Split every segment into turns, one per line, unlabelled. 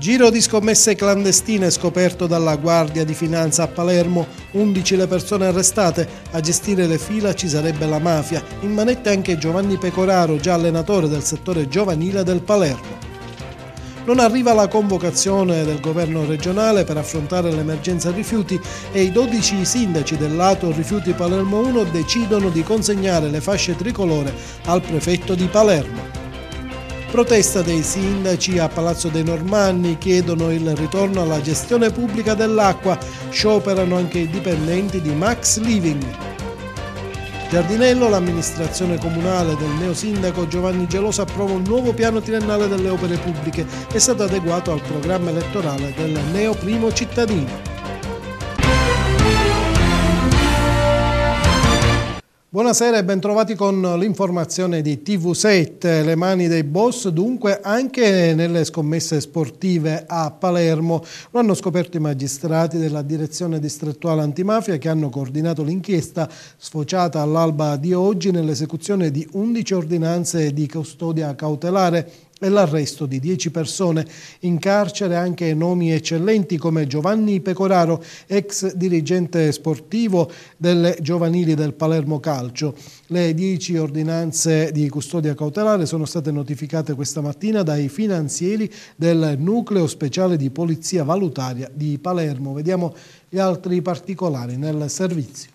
Giro di scommesse clandestine scoperto dalla Guardia di Finanza a Palermo, 11 le persone arrestate, a gestire le fila ci sarebbe la mafia, in manette anche Giovanni Pecoraro, già allenatore del settore giovanile del Palermo. Non arriva la convocazione del governo regionale per affrontare l'emergenza rifiuti e i 12 sindaci del lato Rifiuti Palermo 1 decidono di consegnare le fasce tricolore al prefetto di Palermo. Protesta dei sindaci a Palazzo dei Normanni, chiedono il ritorno alla gestione pubblica dell'acqua, scioperano anche i dipendenti di Max Living. Giardinello, l'amministrazione comunale del neosindaco Giovanni Geloso approva un nuovo piano triennale delle opere pubbliche, è stato adeguato al programma elettorale del neo primo cittadino. Buonasera e bentrovati con l'informazione di TV7, le mani dei boss dunque anche nelle scommesse sportive a Palermo. Lo hanno scoperto i magistrati della direzione distrettuale antimafia che hanno coordinato l'inchiesta sfociata all'alba di oggi nell'esecuzione di 11 ordinanze di custodia cautelare e l'arresto di dieci persone. In carcere anche nomi eccellenti come Giovanni Pecoraro, ex dirigente sportivo delle giovanili del Palermo Calcio. Le dieci ordinanze di custodia cautelare sono state notificate questa mattina dai finanzieri del Nucleo Speciale di Polizia Valutaria di Palermo. Vediamo gli altri particolari nel servizio.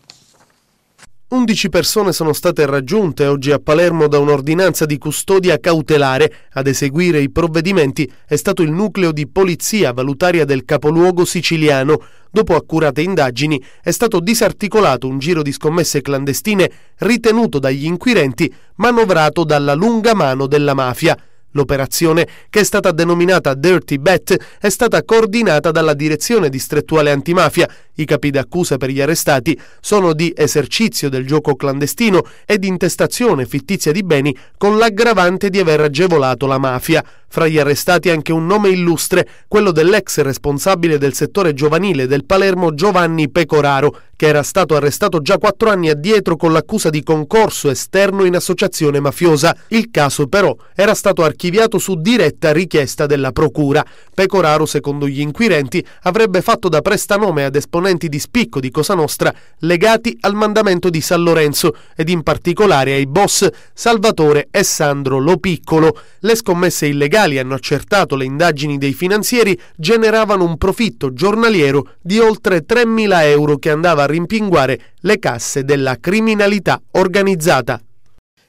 11 persone sono state raggiunte oggi a Palermo da un'ordinanza di custodia cautelare. Ad eseguire i provvedimenti è stato il nucleo di polizia valutaria del capoluogo siciliano. Dopo accurate indagini è stato disarticolato un giro di scommesse clandestine ritenuto dagli inquirenti manovrato dalla lunga mano della mafia. L'operazione, che è stata denominata Dirty Bet, è stata coordinata dalla Direzione Distrettuale Antimafia. I capi d'accusa per gli arrestati sono di esercizio del gioco clandestino e di intestazione fittizia di beni con l'aggravante di aver agevolato la mafia. Fra gli arrestati anche un nome illustre, quello dell'ex responsabile del settore giovanile del Palermo Giovanni Pecoraro, che era stato arrestato già quattro anni addietro con l'accusa di concorso esterno in associazione mafiosa. Il caso però era stato archiviato archiviato su diretta richiesta della Procura. Pecoraro, secondo gli inquirenti, avrebbe fatto da prestanome ad esponenti di spicco di Cosa Nostra legati al mandamento di San Lorenzo ed in particolare ai boss Salvatore e Sandro Lopiccolo. Le scommesse illegali, hanno accertato le indagini dei finanzieri, generavano un profitto giornaliero di oltre 3.000 euro che andava a rimpinguare le casse della criminalità organizzata.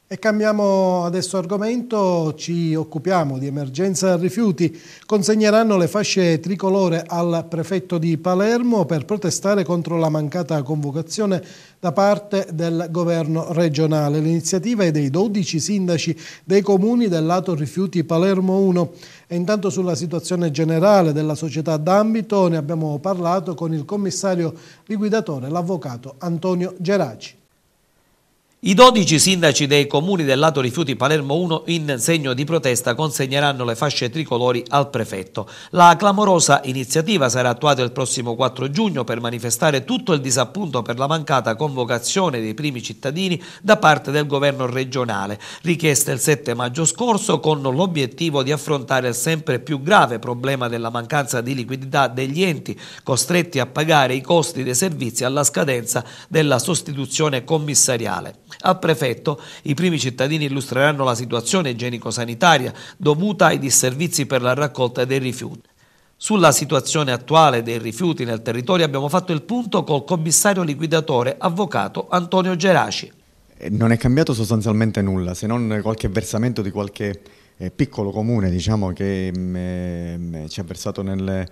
E cambiamo adesso argomento, ci occupiamo di emergenza rifiuti. Consegneranno le fasce tricolore al prefetto di Palermo per protestare contro la mancata convocazione da parte del governo regionale. L'iniziativa è dei 12 sindaci dei comuni del lato rifiuti Palermo 1. E intanto sulla situazione generale della società d'ambito ne abbiamo parlato con il commissario liquidatore, l'avvocato Antonio Geraci.
I 12 sindaci dei comuni del lato rifiuti Palermo 1 in segno di protesta consegneranno le fasce tricolori al prefetto. La clamorosa iniziativa sarà attuata il prossimo 4 giugno per manifestare tutto il disappunto per la mancata convocazione dei primi cittadini da parte del governo regionale, richiesta il 7 maggio scorso con l'obiettivo di affrontare il sempre più grave problema della mancanza di liquidità degli enti costretti a pagare i costi dei servizi alla scadenza della sostituzione commissariale. Al prefetto i primi cittadini illustreranno la situazione igienico-sanitaria dovuta ai disservizi per la raccolta dei rifiuti. Sulla situazione attuale dei rifiuti nel territorio abbiamo fatto il punto col commissario liquidatore avvocato Antonio
Geraci. Eh, non è cambiato sostanzialmente nulla, se non qualche versamento di qualche eh, piccolo comune diciamo, che mm, eh, mm, ci ha versato nel,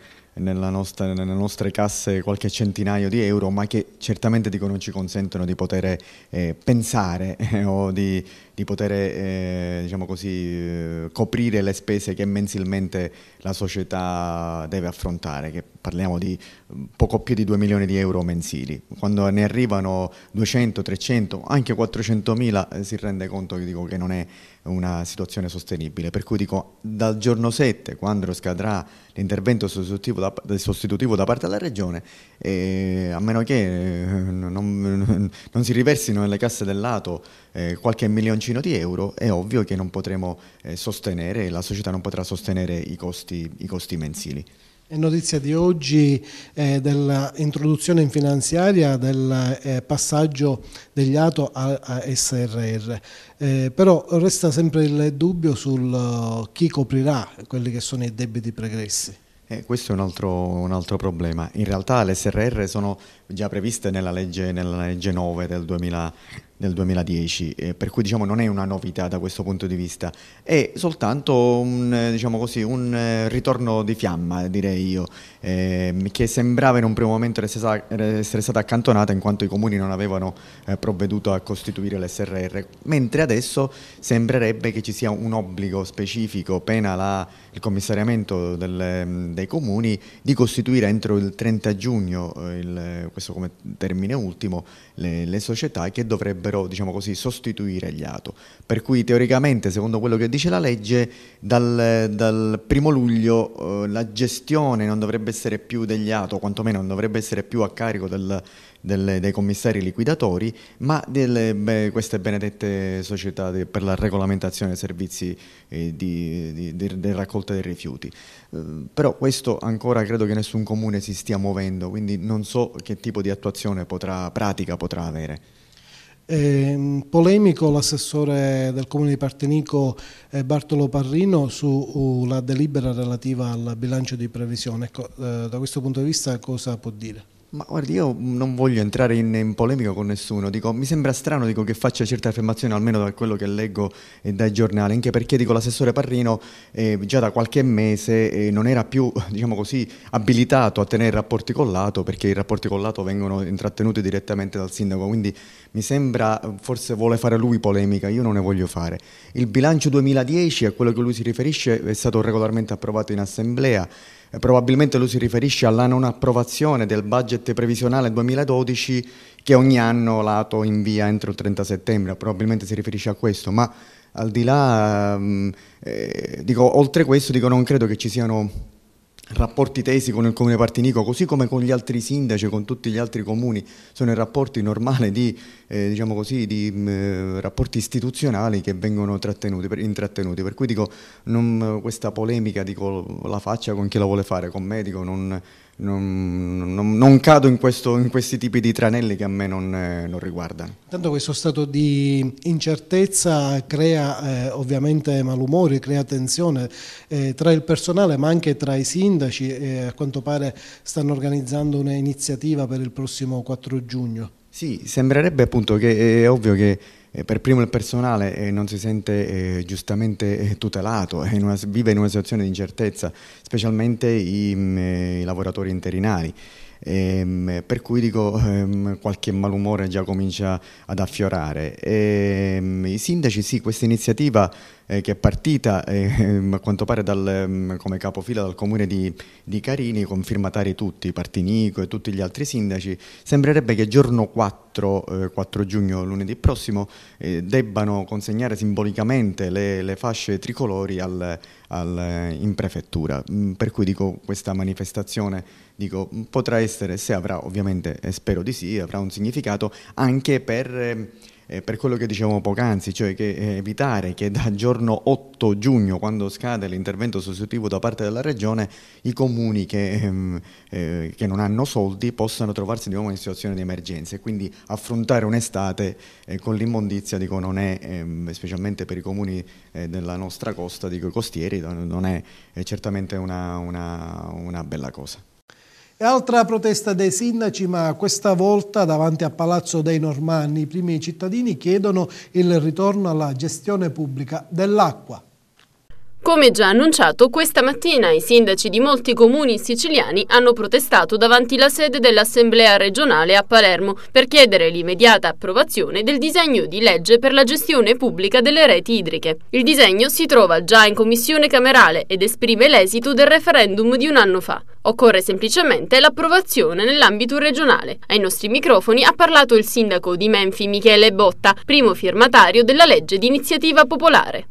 nostra, nelle nostre casse qualche centinaio di euro, ma che certamente dico, non ci consentono di poter eh, pensare eh, o di di poter eh, diciamo così, eh, coprire le spese che mensilmente la società deve affrontare, che parliamo di mm, poco più di 2 milioni di euro mensili. Quando ne arrivano 200, 300, anche 400 mila eh, si rende conto che, dico, che non è una situazione sostenibile. Per cui dico, dal giorno 7, quando scadrà l'intervento sostitutivo da, sostitutivo da parte della Regione, eh, a meno che eh, non, non, si riversino nelle casse del lato eh, qualche milioncino di euro, è ovvio che non potremo eh, sostenere, la società non potrà sostenere i costi, i costi mensili.
È notizia di oggi eh, dell'introduzione in finanziaria del eh, passaggio degli ATO a, a SRR, eh, però resta sempre il dubbio su eh, chi coprirà quelli che sono i debiti pregressi.
Eh, questo è un altro, un altro, problema. In realtà le SRR sono già previste nella legge, nella legge 9 del 2000, del 2010, eh, per cui diciamo non è una novità da questo punto di vista, è soltanto un, eh, diciamo così, un eh, ritorno di fiamma, direi io, ehm, che sembrava in un primo momento essere stata accantonata in quanto i comuni non avevano eh, provveduto a costituire l'SRR, mentre adesso sembrerebbe che ci sia un obbligo specifico, pena la, il commissariamento del, ehm, dei comuni, di costituire entro il 30 giugno, eh, il, questo come termine ultimo, le, le società che dovrebbero potrebbero diciamo così, sostituire gli ATO. Per cui teoricamente, secondo quello che dice la legge, dal, dal primo luglio eh, la gestione non dovrebbe essere più degli ATO, quantomeno non dovrebbe essere più a carico del, del, dei commissari liquidatori, ma delle, beh, queste benedette società de, per la regolamentazione dei servizi eh, di, di, di, raccolta dei rifiuti. Eh, però questo ancora credo che nessun comune si stia muovendo, quindi non so che tipo di attuazione potrà, pratica potrà avere.
Eh, polemico l'assessore del comune di Partenico eh, Bartolo Parrino sulla delibera relativa al bilancio di previsione. Ecco, eh, da questo punto di vista cosa può dire?
Ma guardi, io non voglio entrare in, in polemica con nessuno, dico, mi sembra strano dico, che faccia certe affermazioni, almeno da quello che leggo e dai giornali, anche perché dico, l'assessore Parrino eh, già da qualche mese eh, non era più diciamo così, abilitato a tenere rapporti con l'Ato, perché i rapporti con l'Ato vengono intrattenuti direttamente dal sindaco, quindi mi sembra forse vuole fare lui polemica, io non ne voglio fare. Il bilancio 2010, a quello che lui si riferisce, è stato regolarmente approvato in assemblea probabilmente lui si riferisce alla non approvazione del budget previsionale 2012 che ogni anno l'ATO invia entro il 30 settembre, probabilmente si riferisce a questo, ma al di là, mm, eh, dico, oltre questo dico, non credo che ci siano rapporti tesi con il comune Partinico, così come con gli altri sindaci, con tutti gli altri comuni, sono i rapporti normali di, eh, diciamo così, di mh, mm, eh, rapporti istituzionali che vengono per, intrattenuti. Per cui dico, non, questa polemica, dico la faccia con chi la vuole fare, con medico, non, non, non, non cado in, questo, in, questi tipi di tranelli che a me non, eh, non riguardano.
Tanto questo stato di incertezza crea eh, ovviamente malumori, crea tensione eh, tra il personale ma anche tra i sindaci eh, a quanto pare stanno organizzando un'iniziativa per il prossimo 4 giugno.
Sì, sembrerebbe appunto che è ovvio che eh, per primo il personale eh, non si sente eh, giustamente tutelato, vive in una situazione di incertezza, specialmente i, mm, i lavoratori interinali. Ehm, per cui dico ehm, qualche malumore già comincia ad affiorare. Ehm, I sindaci sì, questa iniziativa eh, che è partita eh, a quanto pare dal, mm, come capofila dal comune di, di, Carini con firmatari tutti, Partinico e tutti gli altri sindaci, sembrerebbe che giorno 4, eh, 4 giugno lunedì prossimo eh, debbano consegnare simbolicamente le, le fasce tricolori al, al, eh, in prefettura, mm, per cui dico questa manifestazione dico, potrà essere, se avrà ovviamente, e spero di sì, avrà un significato anche per eh, eh, per quello che dicevamo poc'anzi, cioè che eh, evitare che dal giorno 8 giugno, quando scade l'intervento sostitutivo da parte della Regione, i comuni che, ehm, eh, che non hanno soldi possano trovarsi di nuovo in situazione di emergenza e quindi affrontare un'estate eh, con l'immondizia, dico, non è, ehm, specialmente per i comuni eh, della nostra costa, dico costieri, non è, è certamente una, una, una bella cosa
altra protesta dei sindaci, ma questa volta davanti a Palazzo dei Normanni. I primi cittadini chiedono il ritorno alla gestione pubblica dell'acqua.
Come già annunciato, questa mattina i sindaci di molti comuni siciliani hanno protestato davanti la sede dell'Assemblea regionale a Palermo per chiedere l'immediata approvazione del disegno di legge per la gestione pubblica delle reti idriche. Il disegno si trova già in commissione camerale ed esprime l'esito del referendum di un anno fa. Occorre semplicemente l'approvazione nell'ambito regionale. Ai nostri microfoni ha parlato il sindaco di Menfi Michele Botta, primo firmatario della legge di iniziativa popolare.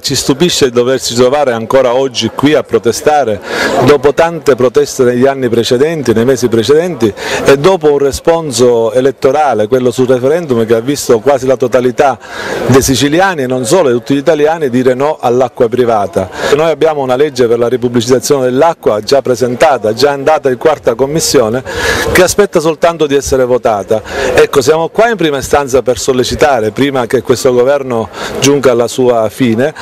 Ci stupisce doversi trovare ancora oggi qui a protestare dopo tante proteste negli anni precedenti, nei mesi precedenti e dopo un responso elettorale, quello sul referendum che ha visto quasi la totalità dei siciliani e non solo, di tutti gli italiani dire no all'acqua privata. Noi abbiamo una legge per la ripubblicizzazione dell'acqua già presentata, già andata in quarta commissione che aspetta soltanto di essere votata. Ecco, siamo qua in prima istanza per sollecitare prima che questo governo giunga alla sua fine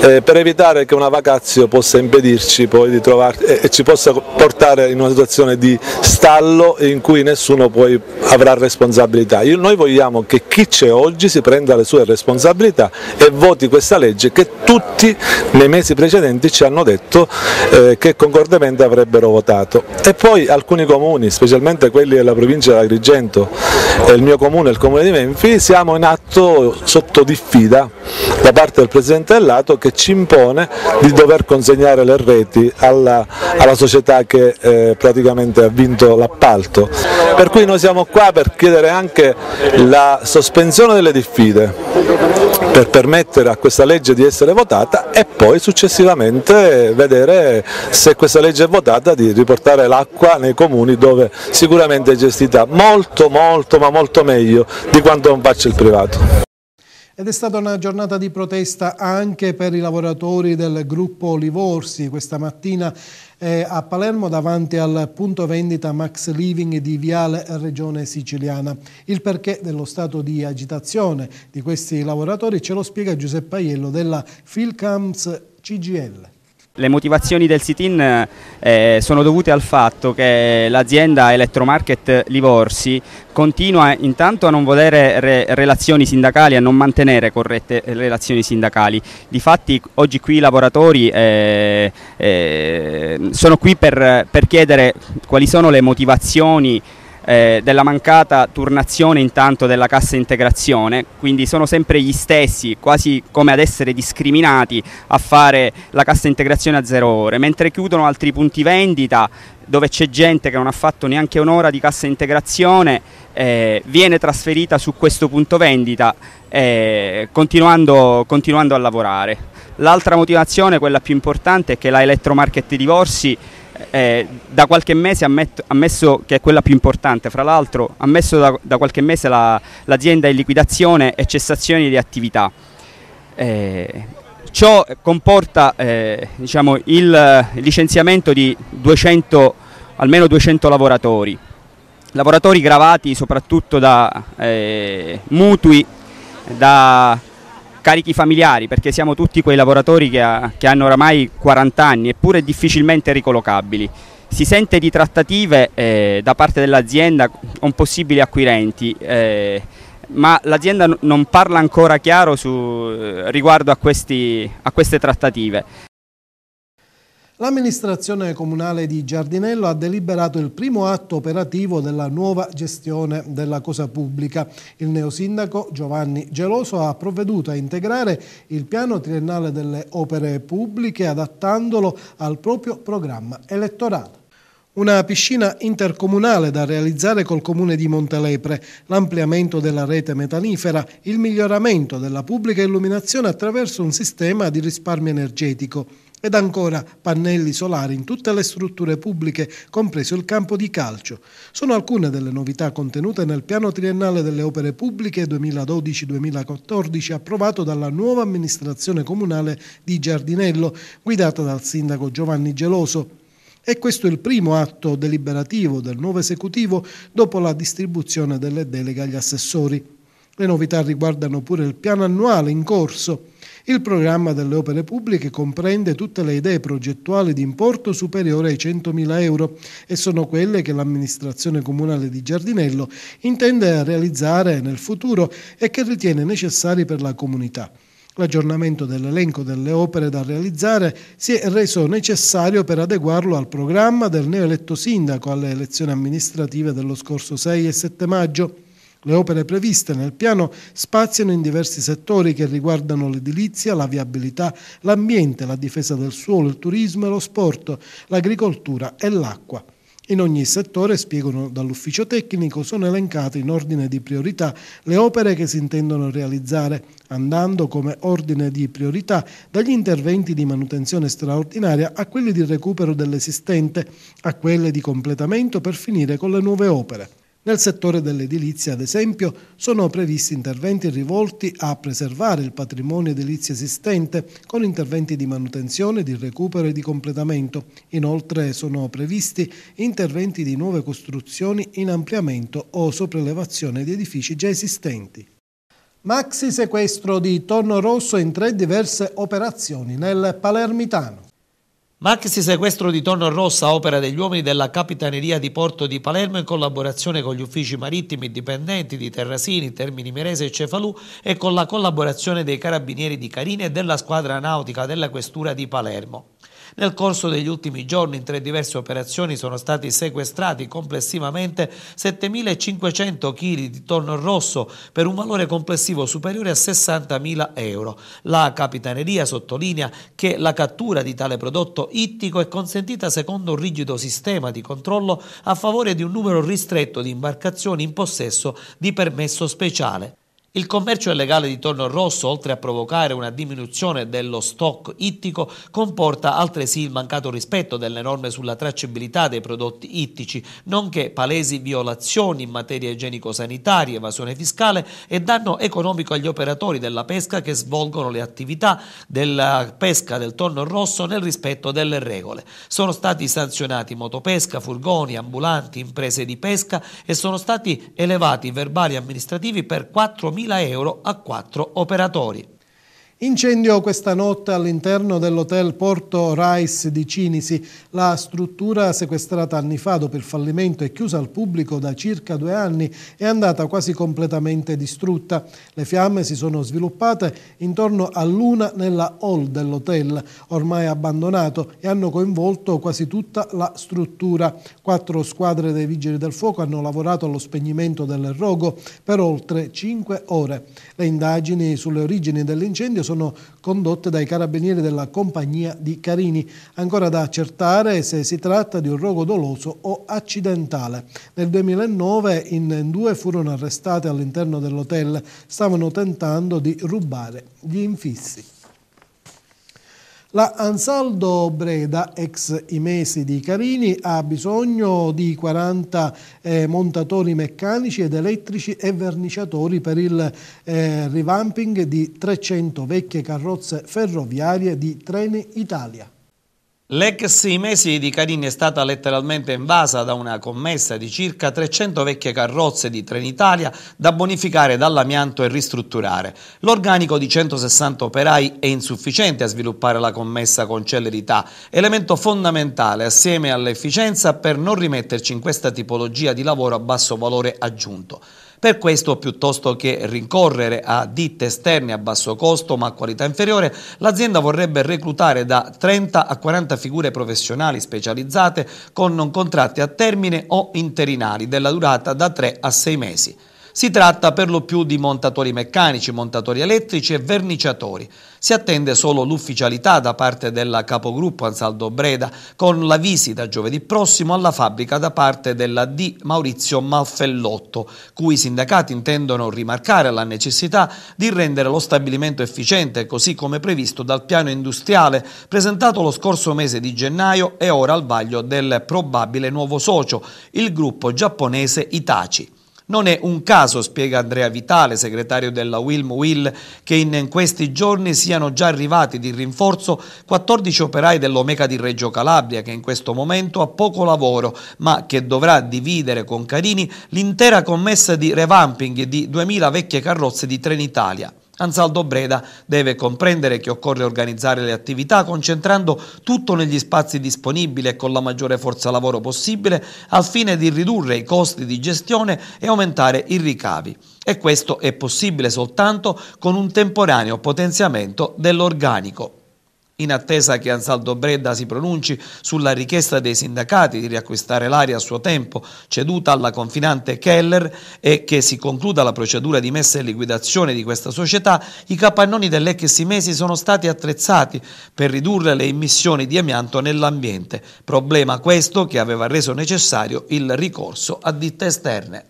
eh, per evitare che una vacazio possa impedirci poi di trovarci eh, e ci possa portare in una situazione di stallo in cui nessuno poi avrà responsabilità. Io, noi vogliamo che chi c'è oggi si prenda le sue responsabilità e voti questa legge che tutti nei mesi precedenti ci hanno detto eh, che concordemente avrebbero votato. E poi alcuni comuni, specialmente quelli della provincia di Agrigento, eh, il mio comune, il comune di Menfi, siamo in atto sotto diffida da parte del Presidente gemellato che ci impone di dover consegnare le reti alla, alla società che eh, praticamente ha vinto l'appalto. Per cui noi siamo qua per chiedere anche la sospensione delle diffide per permettere a questa legge di essere votata e poi successivamente vedere se questa legge è votata di riportare l'acqua nei comuni dove sicuramente è gestita molto molto ma molto meglio di quanto non faccia il privato. Ed è
stata una giornata di protesta anche per i lavoratori del gruppo Livorsi. Questa mattina eh, a Palermo davanti al punto vendita Max Living di Viale Regione Siciliana. Il perché dello stato di agitazione di questi lavoratori ce lo spiega Giuseppe Aiello della Filcams CGL.
Le motivazioni del sit-in eh, sono dovute al fatto che l'azienda Electromarket Livorsi continua intanto a non volere re relazioni sindacali, a non mantenere corrette relazioni sindacali. Difatti oggi qui i lavoratori eh, eh, sono qui per, per chiedere quali sono le motivazioni eh, della mancata turnazione intanto della cassa integrazione, quindi sono sempre gli stessi, quasi come ad essere discriminati a fare la cassa integrazione a zero ore, mentre chiudono altri punti vendita dove c'è gente che non ha fatto neanche un'ora di cassa integrazione, eh, viene trasferita su questo punto vendita eh, continuando, continuando a lavorare. L'altra motivazione, quella più importante, è che la di Divorsi eh, da qualche mese ammetto, ammesso che è quella più importante, fra l'altro ammesso da, da qualche mese l'azienda la, in liquidazione e cessazione di attività. Eh, ciò comporta eh, diciamo, il licenziamento di 200, almeno 200 lavoratori, lavoratori gravati soprattutto da eh, mutui, da carichi familiari, perché siamo tutti quei lavoratori che, ha, che hanno oramai 40 anni eppure difficilmente ricollocabili. Si sente di trattative eh, da parte dell'azienda con possibili acquirenti, eh, ma l'azienda non parla ancora chiaro su, eh, riguardo a, questi, a queste trattative.
L'amministrazione comunale di Giardinello ha deliberato il primo atto operativo della nuova gestione della cosa pubblica. Il neosindaco Giovanni Geloso ha provveduto a integrare il piano triennale delle opere pubbliche adattandolo al proprio programma elettorale una piscina intercomunale da realizzare col comune di Montelepre, l'ampliamento della rete metanifera, il miglioramento della pubblica illuminazione attraverso un sistema di risparmio energetico. Ed ancora pannelli solari in tutte le strutture pubbliche, compreso il campo di calcio. Sono alcune delle novità contenute nel piano triennale delle opere pubbliche 2012-2014 approvato dalla nuova amministrazione comunale di Giardinello, guidata dal sindaco Giovanni Geloso. E questo è il primo atto deliberativo del nuovo esecutivo dopo la distribuzione delle deleghe agli assessori. Le novità riguardano pure il piano annuale in corso il programma delle opere pubbliche comprende tutte le idee progettuali di importo superiore ai 100.000 euro e sono quelle che l'amministrazione comunale di Giardinello intende realizzare nel futuro e che ritiene necessari per la comunità. L'aggiornamento dell'elenco delle opere da realizzare si è reso necessario per adeguarlo al programma del neoeletto sindaco alle elezioni amministrative dello scorso 6 e 7 maggio. Le opere previste nel piano spaziano in diversi settori che riguardano l'edilizia, la viabilità, l'ambiente, la difesa del suolo, il turismo e lo sport, l'agricoltura e l'acqua. In ogni settore, spiegano dall'ufficio tecnico, sono elencate in ordine di priorità le opere che si intendono realizzare, andando come ordine di priorità dagli interventi di manutenzione straordinaria a quelli di recupero dell'esistente, a quelle di completamento per finire con le nuove opere. Nel settore dell'edilizia, ad esempio, sono previsti interventi rivolti a preservare il patrimonio edilizio esistente con interventi di manutenzione, di recupero e di completamento. Inoltre sono previsti interventi di nuove costruzioni in ampliamento o sopraelevazione di edifici già esistenti. Maxi sequestro di tonno Rosso in tre diverse operazioni nel Palermitano.
Maxi sequestro di Tonno Rossa opera degli uomini della Capitaneria di Porto di Palermo in collaborazione con gli uffici marittimi dipendenti di Terrasini, Termini Merese e Cefalù e con la collaborazione dei carabinieri di Carine e della squadra nautica della questura di Palermo. Nel corso degli ultimi giorni in tre diverse operazioni sono stati sequestrati complessivamente 7.500 kg di tonno rosso per un valore complessivo superiore a 60.000 euro. La Capitaneria sottolinea che la cattura di tale prodotto ittico è consentita secondo un rigido sistema di controllo a favore di un numero ristretto di imbarcazioni in possesso di permesso speciale. Il commercio illegale di tonno rosso, oltre a provocare una diminuzione dello stock ittico, comporta altresì il mancato rispetto delle norme sulla tracciabilità dei prodotti ittici, nonché palesi violazioni in materia igienico-sanitaria, evasione fiscale e danno economico agli operatori della pesca che svolgono le attività della pesca del tonno rosso nel rispetto delle regole. Sono stati sanzionati motopesca, furgoni, ambulanti, imprese di pesca e sono stati elevati verbali amministrativi per 4.000 4.000 euro a quattro operatori.
Incendio questa notte all'interno dell'hotel Porto Rice di Cinisi. La struttura sequestrata anni fa dopo il fallimento e chiusa al pubblico da circa due anni è andata quasi completamente distrutta. Le fiamme si sono sviluppate intorno all'una nella hall dell'hotel, ormai abbandonato, e hanno coinvolto quasi tutta la struttura. Quattro squadre dei Vigili del Fuoco hanno lavorato allo spegnimento del rogo per oltre cinque ore. Le indagini sulle origini dell'incendio sono sono condotte dai carabinieri della compagnia di Carini, ancora da accertare se si tratta di un rogo doloso o accidentale. Nel 2009 in due furono arrestate all'interno dell'hotel, stavano tentando di rubare gli infissi. La Ansaldo Breda, ex Imesi di Carini, ha bisogno di 40 eh, montatori meccanici ed elettrici e verniciatori per il eh, revamping di 300 vecchie carrozze ferroviarie di Treni Italia.
L'ex mesi di Carini è stata letteralmente invasa da una commessa di circa 300 vecchie carrozze di Trenitalia da bonificare dall'amianto e ristrutturare. L'organico di 160 operai è insufficiente a sviluppare la commessa con celerità, elemento fondamentale assieme all'efficienza per non rimetterci in questa tipologia di lavoro a basso valore aggiunto. Per questo, piuttosto che rincorrere a ditte esterne a basso costo ma a qualità inferiore, l'azienda vorrebbe reclutare da 30 a 40 figure professionali specializzate con contratti a termine o interinali della durata da 3 a 6 mesi. Si tratta per lo più di montatori meccanici, montatori elettrici e verniciatori. Si attende solo l'ufficialità da parte della capogruppo Ansaldo Breda con la visita giovedì prossimo alla fabbrica da parte della D Maurizio Malfellotto, cui i sindacati intendono rimarcare la necessità di rendere lo stabilimento efficiente così come previsto dal piano industriale presentato lo scorso mese di gennaio e ora al vaglio del probabile nuovo socio, il gruppo giapponese Itachi. Non è un caso, spiega Andrea Vitale, segretario della Wilm Will, che in questi giorni siano già arrivati di rinforzo 14 operai dell'Omeca di Reggio Calabria, che in questo momento ha poco lavoro, ma che dovrà dividere con Carini l'intera commessa di revamping di 2000 vecchie carrozze di Trenitalia. Ansaldo Breda deve comprendere che occorre organizzare le attività concentrando tutto negli spazi disponibili e con la maggiore forza lavoro possibile al fine di ridurre i costi di gestione e aumentare i ricavi. E questo è possibile soltanto con un temporaneo potenziamento dell'organico in attesa che Ansaldo Bredda si pronunci sulla richiesta dei sindacati di riacquistare l'area a suo tempo ceduta alla confinante Keller e che si concluda la procedura di messa in liquidazione di questa società, i capannoni dell'ex Simesi sono stati attrezzati per ridurre le emissioni di amianto nell'ambiente, problema questo che aveva reso necessario il ricorso a ditte esterne.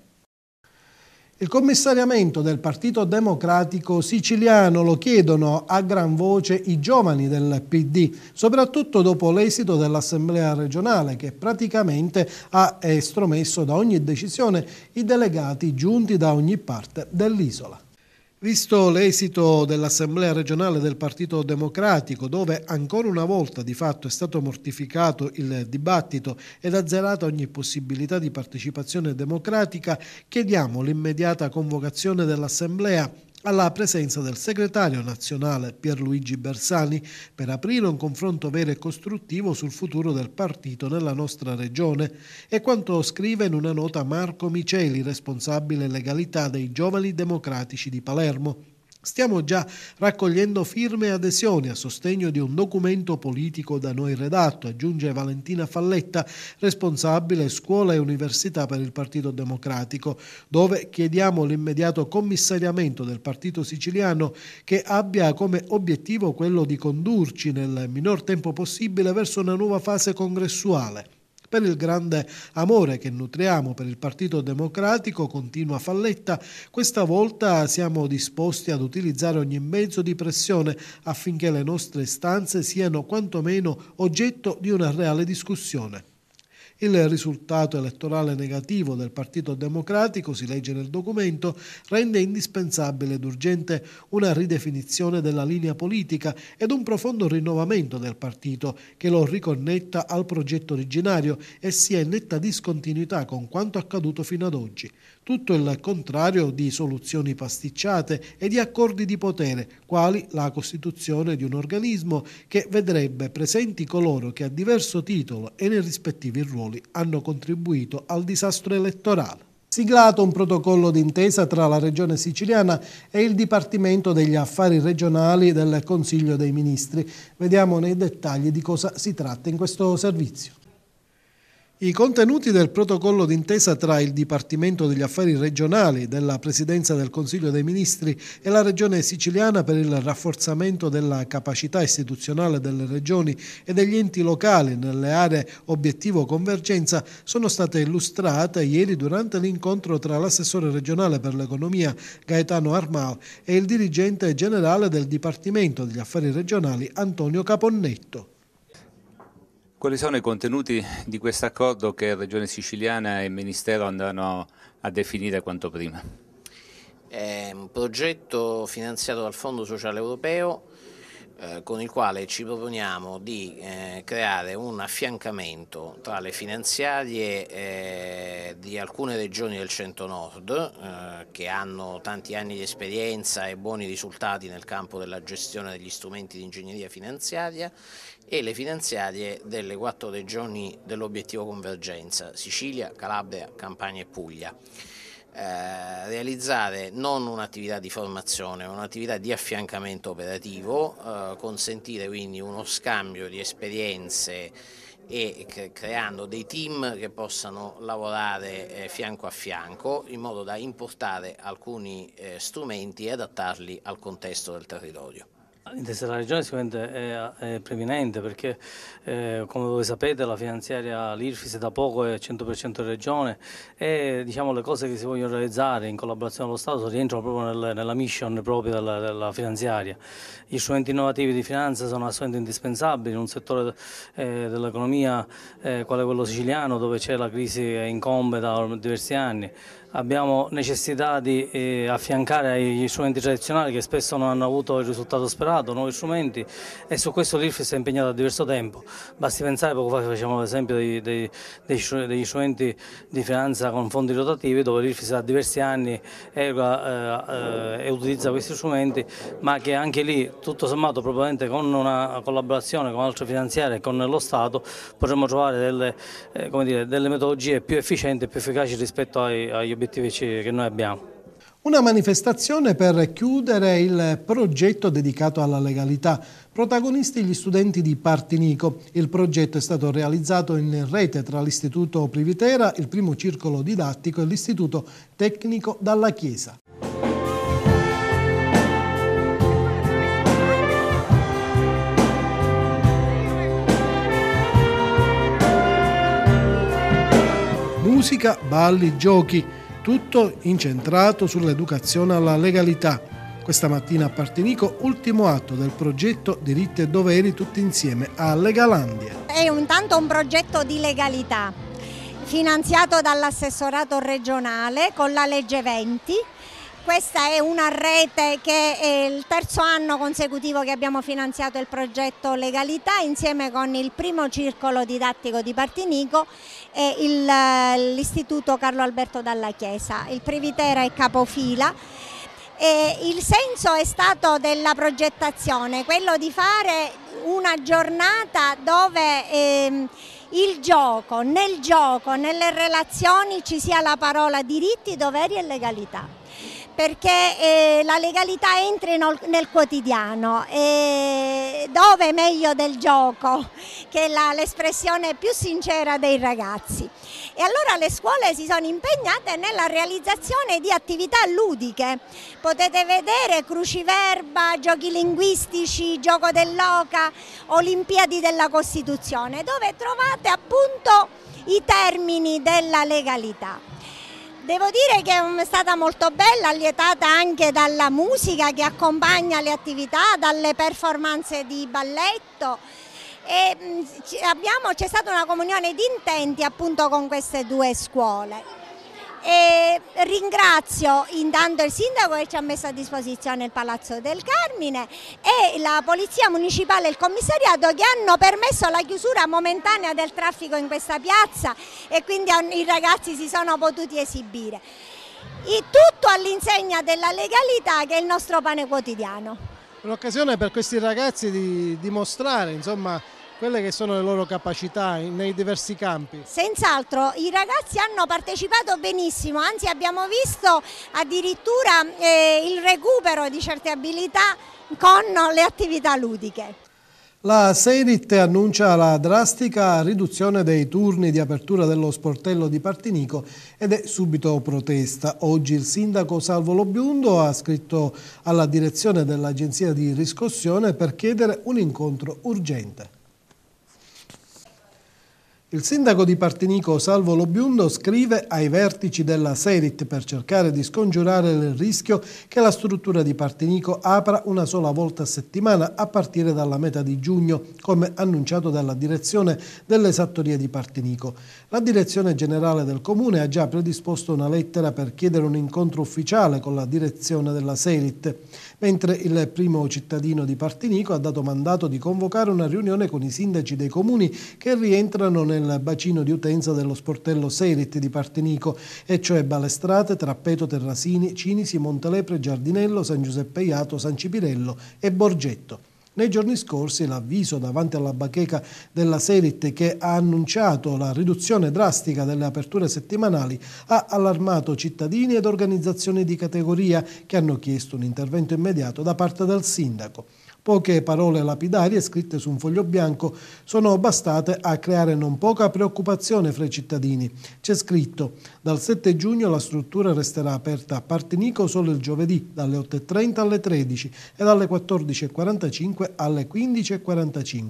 Il commissariamento del Partito Democratico siciliano lo chiedono a gran voce i giovani del PD, soprattutto dopo l'esito dell'Assemblea regionale che praticamente ha estromesso da ogni decisione i delegati giunti da ogni parte dell'isola. Visto l'esito dell'Assemblea regionale del Partito Democratico, dove ancora una volta di fatto è stato mortificato il dibattito ed azzerata ogni possibilità di partecipazione democratica, chiediamo l'immediata convocazione dell'Assemblea alla presenza del segretario nazionale Pierluigi Bersani per aprire un confronto vero e costruttivo sul futuro del partito nella nostra regione e quanto scrive in una nota Marco Miceli, responsabile legalità dei giovani democratici di Palermo. Stiamo già raccogliendo firme e adesioni a sostegno di un documento politico da noi redatto, aggiunge Valentina Falletta, responsabile scuola e università per il Partito Democratico, dove chiediamo l'immediato commissariamento del Partito siciliano che abbia come obiettivo quello di condurci nel minor tempo possibile verso una nuova fase congressuale per il grande amore che nutriamo per il Partito Democratico, continua Falletta, questa volta siamo disposti ad utilizzare ogni mezzo di pressione affinché le nostre istanze siano quantomeno oggetto di una reale discussione. Il risultato elettorale negativo del Partito Democratico, si legge nel documento, rende indispensabile ed urgente una ridefinizione della linea politica ed un profondo rinnovamento del partito che lo riconnetta al progetto originario e sia in netta discontinuità con quanto accaduto fino ad oggi. Tutto il contrario di soluzioni pasticciate e di accordi di potere, quali la costituzione di un organismo che vedrebbe presenti coloro che a diverso titolo e nei rispettivi ruoli Calderoli hanno contribuito al disastro elettorale. Siglato un protocollo d'intesa tra la Regione siciliana e il Dipartimento degli Affari Regionali del Consiglio dei Ministri. Vediamo nei dettagli di cosa si tratta in questo servizio. I contenuti del protocollo d'intesa tra il Dipartimento degli Affari Regionali della Presidenza del Consiglio dei Ministri e la Regione siciliana per il rafforzamento della capacità istituzionale delle regioni e degli enti locali nelle aree obiettivo convergenza sono state illustrate ieri durante l'incontro tra l'assessore regionale per l'economia Gaetano Armal e il dirigente generale del Dipartimento degli Affari Regionali Antonio Caponnetto.
Quali sono i contenuti di questo accordo che Regione Siciliana e Ministero andranno a definire quanto prima?
È un progetto finanziato dal Fondo Sociale Europeo eh, con il quale ci proponiamo di eh, creare un affiancamento tra le finanziarie eh, di alcune regioni del centro-nord eh, che hanno tanti anni di esperienza e buoni risultati nel campo della gestione degli strumenti di ingegneria finanziaria e le finanziarie delle quattro regioni dell'obiettivo convergenza, Sicilia, Calabria, Campania e Puglia. Eh, realizzare non un'attività di formazione, ma un'attività di affiancamento operativo, eh, consentire quindi uno scambio di esperienze e creando dei team che possano lavorare eh, fianco a fianco in modo da importare alcuni eh, strumenti e adattarli al contesto del territorio.
L'interesse della Regione sicuramente è, è preminente perché eh, come voi sapete la finanziaria l'IRFIS da poco è 100% Regione e diciamo, le cose che si vogliono realizzare in collaborazione con lo Stato rientrano proprio nel, nella mission propria della, della, finanziaria. Gli strumenti innovativi di finanza sono assolutamente indispensabili in un settore eh, dell'economia eh, quale quello siciliano dove c'è la crisi incombe da diversi anni abbiamo necessità di eh, affiancare agli strumenti tradizionali che spesso non hanno avuto il risultato sperato, nuovi strumenti e su questo l'IRFI si è impegnato da diverso tempo. Basti pensare, poco fa facevamo l'esempio dei, dei, degli strumenti di finanza con fondi rotativi dove l'IRFI da diversi anni erga eh, eh, e utilizza questi strumenti ma che anche lì tutto sommato probabilmente con una collaborazione con altre finanziarie e con lo Stato potremmo trovare delle, eh, dire, delle metodologie più efficienti e più efficaci rispetto ai, agli obiettivi obiettivi che noi abbiamo.
Una manifestazione per chiudere il progetto dedicato alla legalità. Protagonisti gli studenti di Partinico. Il progetto è stato realizzato in rete tra l'Istituto Privitera, il primo circolo didattico e l'Istituto Tecnico Dalla Chiesa. Musica, balli, giochi tutto incentrato sull'educazione alla legalità. Questa mattina a Partinico, ultimo atto del progetto Diritti e Doveri tutti insieme a Legalandia.
È intanto un progetto di legalità, finanziato dall'assessorato regionale con la legge 20 questa è una rete che è il terzo anno consecutivo che abbiamo finanziato il progetto Legalità insieme con il primo circolo didattico di Partinico e l'istituto Carlo Alberto Dalla Chiesa. Il Privitera è capofila. E il senso è stato della progettazione, quello di fare una giornata dove ehm, il gioco, nel gioco, nelle relazioni ci sia la parola diritti, doveri e legalità perché eh, la legalità entra nel, nel quotidiano e dove meglio del gioco che è l'espressione più sincera dei ragazzi. E allora le scuole si sono impegnate nella realizzazione di attività ludiche. Potete vedere cruciverba, giochi linguistici, gioco dell'oca, Olimpiadi della Costituzione, dove trovate appunto i termini della legalità. Devo dire che è stata molto bella, allietata anche dalla musica che accompagna le attività, dalle performance di balletto mm, c'è stata una comunione di intenti appunto con queste due scuole. E ringrazio intanto il sindaco che ci ha messo a disposizione il Palazzo del Carmine e la Polizia Municipale e il Commissariato che hanno permesso la chiusura momentanea del traffico in questa piazza e quindi i ragazzi si sono potuti esibire. E tutto all'insegna della legalità che è il nostro pane quotidiano.
Un'occasione per questi ragazzi di dimostrare insomma, quelle che sono le loro capacità nei diversi campi.
Senz'altro, i ragazzi hanno partecipato benissimo, anzi abbiamo visto addirittura eh, il recupero di certe abilità con le attività ludiche.
La Seirit annuncia la drastica riduzione dei turni di apertura dello sportello di Partinico ed è subito protesta. Oggi il sindaco Salvo Lobiundo ha scritto alla direzione dell'agenzia di riscossione per chiedere un incontro urgente. Il sindaco di Partinico Salvo Lobiundo scrive ai vertici della Serit per cercare di scongiurare il rischio che la struttura di Partinico apra una sola volta a settimana a partire dalla metà di giugno, come annunciato dalla direzione dell'esattoria di Partinico. La direzione generale del comune ha già predisposto una lettera per chiedere un incontro ufficiale con la direzione della Serit mentre il primo cittadino di Partinico ha dato mandato di convocare una riunione con i sindaci dei comuni che rientrano nel bacino di utenza dello sportello Serit di Partinico, e cioè Balestrate, Trappeto, Terrasini, Cinisi, Montelepre, Giardinello, San Giuseppe Iato, San Cipirello e Borgetto. Nei giorni scorsi l'avviso davanti alla bacheca della Serit che ha annunciato la riduzione drastica delle aperture settimanali ha allarmato cittadini ed organizzazioni di categoria che hanno chiesto un intervento immediato da parte del sindaco. Poche parole lapidarie scritte su un foglio bianco sono bastate a creare non poca preoccupazione fra i cittadini. C'è scritto dal 7 giugno la struttura resterà aperta a Partinico solo il giovedì dalle 8.30 alle 13 e dalle 14.45 alle 15.45.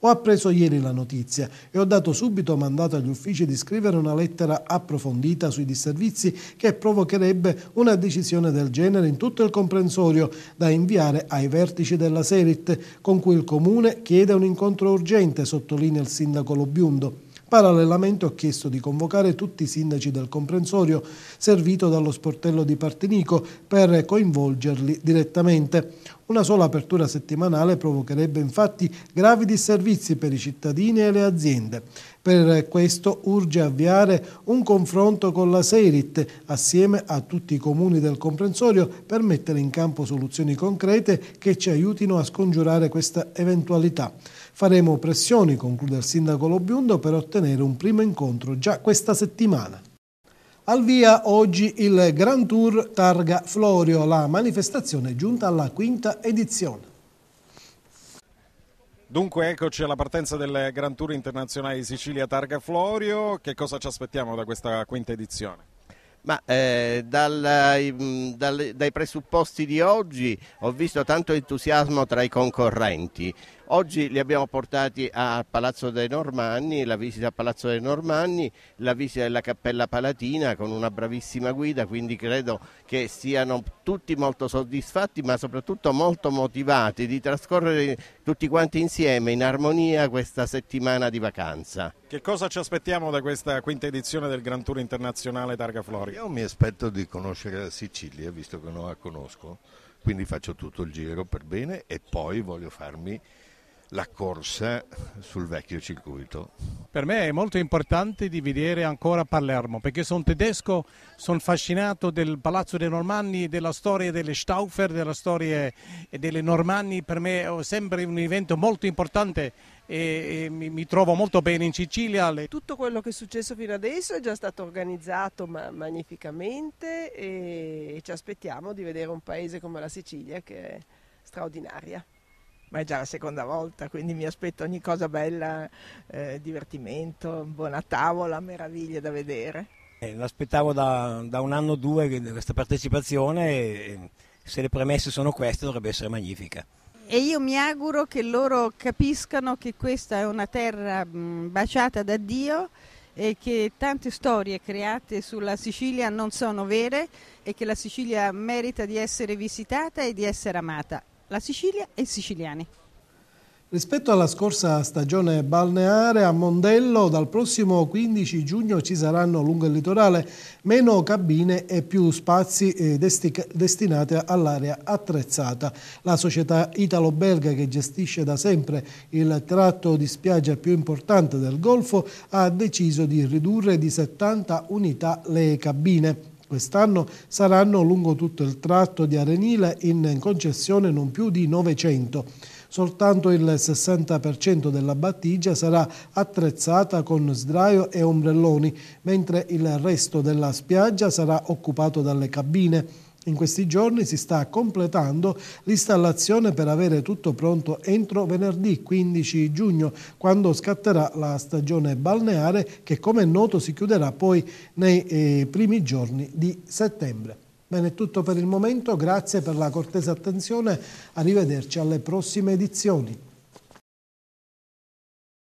Ho appreso ieri la notizia e ho dato subito mandato agli uffici di scrivere una lettera approfondita sui disservizi che provocherebbe una decisione del genere in tutto il comprensorio da inviare ai vertici della Serit, con cui il Comune chiede un incontro urgente, sottolinea il sindaco Lobiundo. Parallelamente ho chiesto di convocare tutti i sindaci del comprensorio servito dallo sportello di Partinico per coinvolgerli direttamente. Una sola apertura settimanale provocherebbe infatti gravi disservizi per i cittadini e le aziende. Per questo urge avviare un confronto con la Seirit assieme a tutti i comuni del comprensorio per mettere in campo soluzioni concrete che ci aiutino a scongiurare questa eventualità. Faremo pressioni, conclude il sindaco Lobiundo, per ottenere un primo incontro già questa settimana. Al via oggi il Grand Tour Targa Florio, la manifestazione giunta alla quinta edizione. Dunque eccoci alla partenza del Grand Tour internazionale di Sicilia Targa Florio, che cosa ci aspettiamo da questa quinta edizione? Ma, eh, dal, eh, mm, dal, dai presupposti di oggi ho visto tanto entusiasmo tra i concorrenti, Oggi li abbiamo portati a Palazzo dei Normanni, la visita a Palazzo dei Normanni, la visita della Cappella Palatina con una bravissima guida, quindi credo che siano tutti molto soddisfatti ma soprattutto molto motivati di trascorrere tutti quanti insieme in armonia questa settimana di vacanza. Che cosa ci aspettiamo da questa quinta edizione del Gran Tour Internazionale Targa Flori? Io mi aspetto di conoscere la Sicilia, visto che non la conosco, quindi faccio tutto il giro per bene e poi voglio farmi la corsa
sul vecchio circuito.
Per me è molto importante di vedere ancora Palermo perché sono tedesco, sono affascinato del Palazzo dei Normanni, della storia delle Stauffer, della storia delle Normanni, per me è sempre un evento molto importante e, e mi, mi, trovo molto bene in Sicilia.
Tutto quello che è successo fino adesso è già stato
organizzato ma magnificamente e ci aspettiamo di vedere un paese come la Sicilia che è straordinaria
ma è già la seconda volta, quindi mi aspetto ogni cosa bella, eh, divertimento, buona tavola, meraviglie da vedere.
Eh, l'aspettavo da, da, un anno o due questa partecipazione e se le
premesse sono queste dovrebbe essere magnifica.
E io mi auguro che loro capiscano che questa è una terra baciata da Dio e che tante storie create sulla Sicilia non sono vere e che la Sicilia merita di essere visitata e di essere amata la Sicilia e i siciliani.
Rispetto alla scorsa stagione balneare a Mondello, dal prossimo 15 giugno ci saranno lungo il litorale meno cabine e più spazi eh, destinati all'area attrezzata. La società italo-belga che gestisce da sempre il tratto di spiaggia più importante del Golfo ha deciso di ridurre di 70 unità le cabine. Quest'anno saranno lungo tutto il tratto di Arenile in concessione non più di 900. Soltanto il 60% della battigia sarà attrezzata con sdraio e ombrelloni, mentre il resto della spiaggia sarà occupato dalle cabine. In questi giorni si sta completando l'installazione per avere tutto pronto entro venerdì 15 giugno, quando scatterà la stagione balneare che come è noto si chiuderà poi nei eh, primi giorni di settembre. Bene, è tutto per il momento, grazie per la
cortese attenzione, arrivederci alle prossime edizioni.